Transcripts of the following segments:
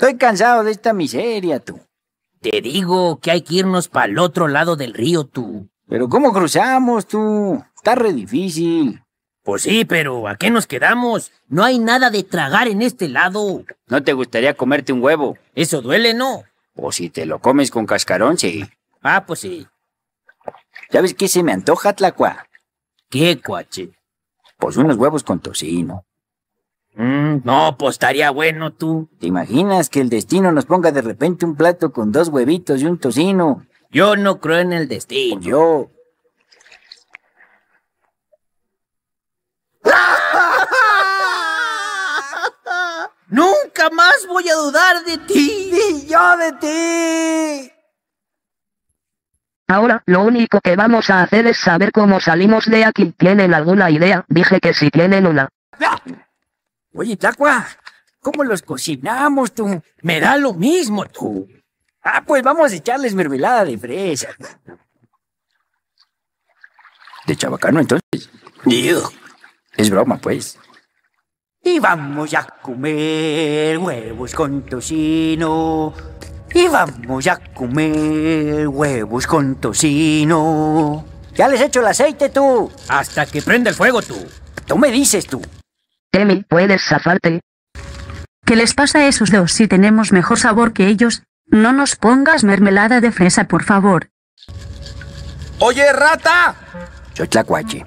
Estoy cansado de esta miseria, tú. Te digo que hay que irnos para el otro lado del río, tú. Pero ¿cómo cruzamos, tú? Está re difícil. Pues sí, pero ¿a qué nos quedamos? No hay nada de tragar en este lado. ¿No te gustaría comerte un huevo? Eso duele, ¿no? O si te lo comes con cascarón, sí. Ah, pues sí. ¿Sabes qué se me antoja, Tlacua? ¿Qué, cuache? Pues unos huevos con tocino. Mm, no, pues estaría bueno tú. ¿Te imaginas que el destino nos ponga de repente un plato con dos huevitos y un tocino? Yo no creo en el destino. Yo. Nunca más voy a dudar de ti. Y yo de ti. Ahora, lo único que vamos a hacer es saber cómo salimos de aquí. ¿Tienen alguna idea? Dije que si tienen una. Oye, Tlacua, ¿cómo los cocinamos tú? Me da lo mismo tú. Ah, pues vamos a echarles mermelada de fresa. ¿De chabacano entonces? Dios. Es broma, pues. Y vamos a comer huevos con tocino. Y vamos a comer huevos con tocino. Ya les echo el aceite tú. Hasta que prenda el fuego tú. Tú me dices tú. Temi puedes zafarte. ¿Qué les pasa a esos dos si tenemos mejor sabor que ellos? No nos pongas mermelada de fresa, por favor. ¡Oye, rata! cuachi.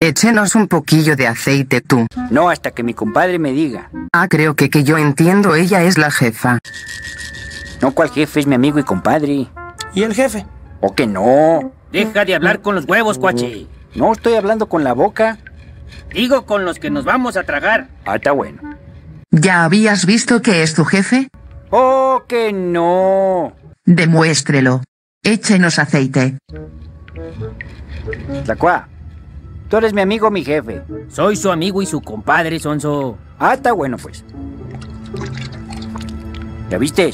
Échenos un poquillo de aceite tú. No, hasta que mi compadre me diga. Ah, creo que que yo entiendo, ella es la jefa. No, cual jefe? Es mi amigo y compadre. ¿Y el jefe? ¿O que no? Deja de hablar con los huevos, cuachi. No estoy hablando con la boca. Digo con los que nos vamos a tragar. Ah, bueno. ¿Ya habías visto que es tu jefe? Oh, que no. Demuéstrelo. Échenos aceite. cuá? tú eres mi amigo, mi jefe. Soy su amigo y su compadre, Sonso. Ah, bueno, pues. ¿Ya viste?